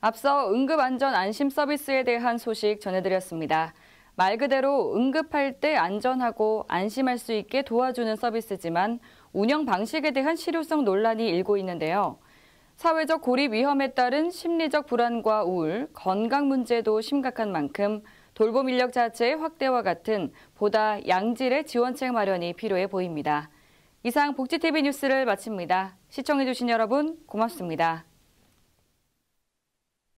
앞서 응급안전안심서비스에 대한 소식 전해드렸습니다. 말 그대로 응급할 때 안전하고 안심할 수 있게 도와주는 서비스지만 운영 방식에 대한 실효성 논란이 일고 있는데요. 사회적 고립 위험에 따른 심리적 불안과 우울, 건강 문제도 심각한 만큼 돌봄 인력 자체의 확대와 같은 보다 양질의 지원책 마련이 필요해 보입니다. 이상 복지TV 뉴스를 마칩니다. 시청해주신 여러분 고맙습니다.